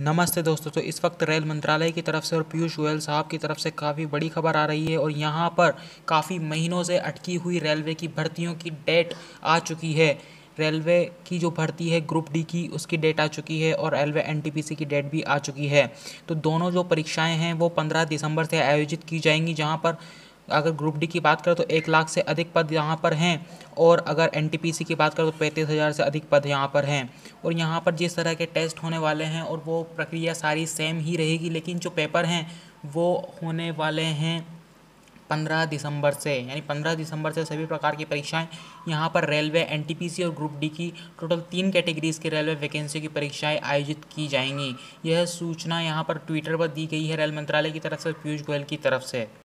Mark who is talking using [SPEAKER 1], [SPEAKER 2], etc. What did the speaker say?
[SPEAKER 1] नमस्ते दोस्तों तो इस वक्त रेल मंत्रालय की तरफ से और पीयूष गोयल साहब की तरफ से काफ़ी बड़ी खबर आ रही है और यहाँ पर काफ़ी महीनों से अटकी हुई रेलवे की भर्तियों की डेट आ चुकी है रेलवे की जो भर्ती है ग्रुप डी की उसकी डेट आ चुकी है और रेलवे एनटीपीसी की डेट भी आ चुकी है तो दोनों जो परीक्षाएँ हैं वो पंद्रह दिसंबर से आयोजित की जाएंगी जहाँ पर अगर ग्रुप डी की बात करें तो एक लाख से अधिक पद यहाँ पर हैं और अगर एन की बात करें तो पैंतीस हज़ार से अधिक पद यहाँ पर हैं और यहाँ पर जिस तरह के टेस्ट होने वाले हैं और वो प्रक्रिया सारी सेम ही रहेगी लेकिन जो पेपर हैं वो होने वाले हैं पंद्रह दिसंबर से यानी पंद्रह दिसंबर से सभी प्रकार की परीक्षाएं यहाँ पर रेलवे एनटीपीसी और ग्रुप डी की टोटल तीन कैटेगरीज के रेलवे वैकेंसी की परीक्षाएं आयोजित की जाएंगी यह सूचना यहाँ पर ट्विटर पर दी गई है रेल मंत्रालय की तरफ से पीयूष गोयल की तरफ से